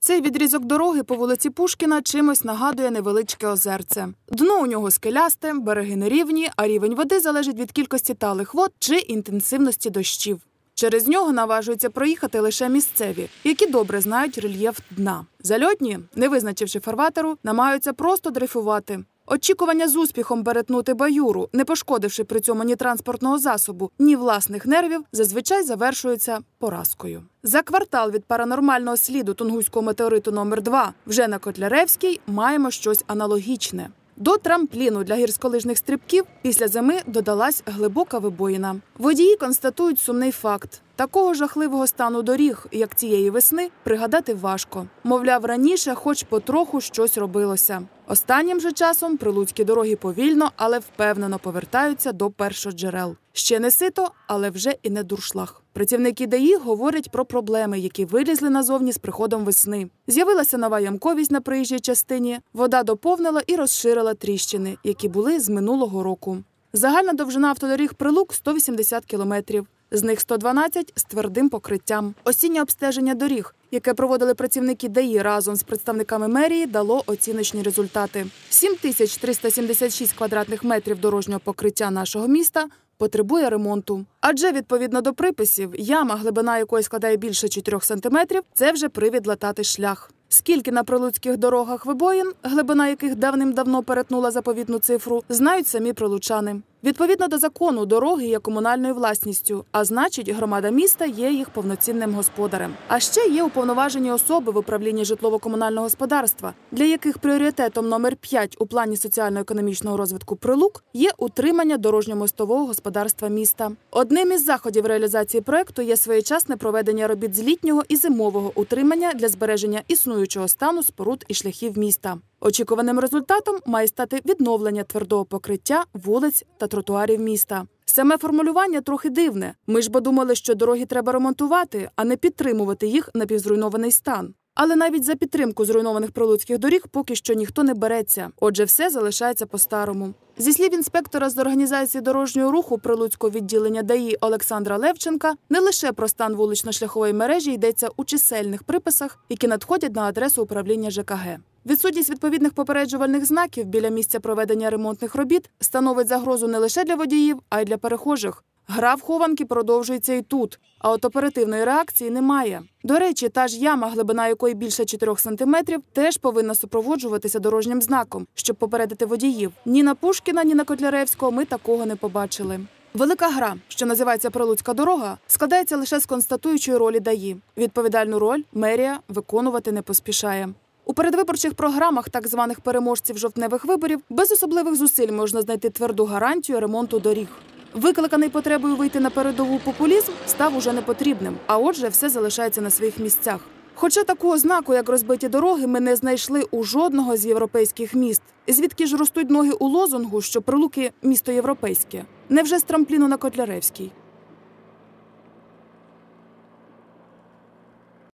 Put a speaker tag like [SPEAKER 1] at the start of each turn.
[SPEAKER 1] Цей відрізок дороги по вулиці Пушкіна чимось нагадує невеличке озерце. Дно у нього скелясте, береги нерівні, а рівень води залежить від кількості талих вод чи інтенсивності дощів. Через нього наважуються проїхати лише місцеві, які добре знають рельєф дна. Зальотні, не визначивши фарватеру, намагаються просто дрейфувати. Очікування з успіхом перетнути баюру, не пошкодивши при цьому ні транспортного засобу, ні власних нервів, зазвичай завершується поразкою. За квартал від паранормального сліду Тунгуського метеориту номер 2 вже на Котляревській маємо щось аналогічне. До трампліну для гірськолижних стрибків після зими додалась глибока вибоїна. Водії констатують сумний факт: Такого жахливого стану доріг, як цієї весни, пригадати важко. Мовляв, раніше, хоч потроху щось робилося. Останнім же часом прилуцькі дороги повільно, але впевнено повертаються до першоджерел. Ще не сито, але вже і не дуршлах. Працівники ДАІ говорять про проблеми, які вилізли назовні з приходом весни. З'явилася нова ямковість на проїжджій частині. Вода доповнила і розширила тріщини, які були з минулого року. Загальна довжина автодоріг прилук 180 кілометрів з них 112 з твердим покриттям. Осіннє обстеження доріг, яке проводили працівники ДАІ разом з представниками мерії, дало оціночні результати. 7376 квадратних метрів дорожнього покриття нашого міста. Потребує ремонту, адже відповідно до приписів, яма, глибина якої складає більше 4 сантиметрів, це вже привід латати шлях. Скільки на прилуцьких дорогах вибоїн, глибина яких давним-давно перетнула заповітну цифру, знають самі прилучани. Відповідно до закону, дороги є комунальною власністю, а значить, громада міста є їх повноцінним господарем. А ще є уповноважені особи в управлінні житлово-комунального господарства, для яких пріоритетом номер 5 у плані соціально-економічного розвитку прилук є утримання дорожньо-мостового господарства міста. Одним із заходів реалізації проекту є своєчасне проведення робіт з літнього і зимового утримання для збереження існуючого стану споруд і шляхів міста. Очікуваним результатом має стати відновлення твердого покриття вулиць та тротуарів міста. Саме формулювання трохи дивне. Ми ж бо думали, що дороги треба ремонтувати, а не підтримувати їх на півзруйнований стан. Але навіть за підтримку зруйнованих прилуцьких доріг поки що ніхто не береться, отже, все залишається по-старому. Зі слів інспектора з організації дорожнього руху прилуцького відділення ДАІ Олександра Левченка, не лише про стан вулично-шляхової мережі йдеться у чисельних приписах, які надходять на адресу управління ЖКГ. Відсутність відповідних попереджувальних знаків біля місця проведення ремонтних робіт становить загрозу не лише для водіїв, а й для перехожих. Гра в хованки продовжується і тут, а от оперативної реакції немає. До речі, та ж яма, глибина якої більше 4 сантиметрів, теж повинна супроводжуватися дорожнім знаком, щоб попередити водіїв. Ні на Пушкіна, ні на Котляревського ми такого не побачили. Велика гра, що називається Прилуцька дорога, складається лише з констатуючої ролі даї. Відповідальну роль мерія виконувати не поспішає. У передвиборчих програмах так званих переможців жовтневих виборів без особливих зусиль можна знайти тверду гарантію ремонту доріг. Викликаний потребою вийти на передову популізм став уже непотрібним, а отже, все залишається на своїх місцях. Хоча таку ознаку, як розбиті дороги, ми не знайшли у жодного з європейських міст, звідки ж ростуть ноги у лозунгу, що прилуки місто європейське, невже з трампліну на Котляревській?